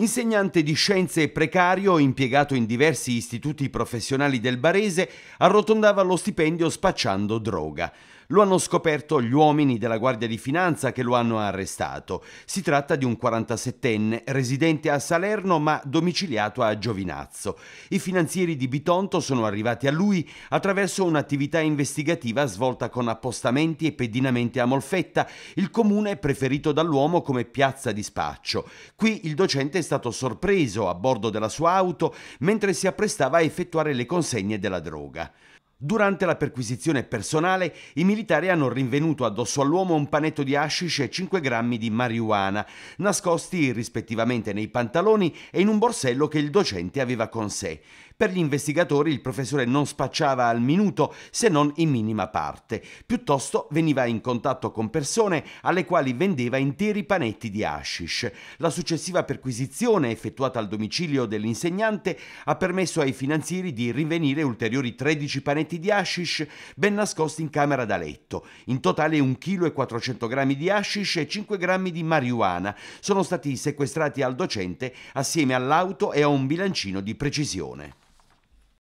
Insegnante di scienze precario, impiegato in diversi istituti professionali del Barese, arrotondava lo stipendio spacciando droga. Lo hanno scoperto gli uomini della Guardia di Finanza che lo hanno arrestato. Si tratta di un 47enne residente a Salerno ma domiciliato a Giovinazzo. I finanzieri di Bitonto sono arrivati a lui attraverso un'attività investigativa svolta con appostamenti e pedinamenti a Molfetta, il comune preferito dall'uomo come piazza di spaccio. Qui il docente è stato sorpreso a bordo della sua auto mentre si apprestava a effettuare le consegne della droga. Durante la perquisizione personale, i militari hanno rinvenuto addosso all'uomo un panetto di hashish e 5 grammi di marijuana, nascosti rispettivamente nei pantaloni e in un borsello che il docente aveva con sé. Per gli investigatori il professore non spacciava al minuto se non in minima parte, piuttosto veniva in contatto con persone alle quali vendeva interi panetti di hashish. La successiva perquisizione effettuata al domicilio dell'insegnante ha permesso ai finanzieri di rinvenire ulteriori 13 panetti frammenti di hashish ben nascosti in camera da letto. In totale 1,4 kg di hashish e 5 grammi di marijuana sono stati sequestrati al docente assieme all'auto e a un bilancino di precisione.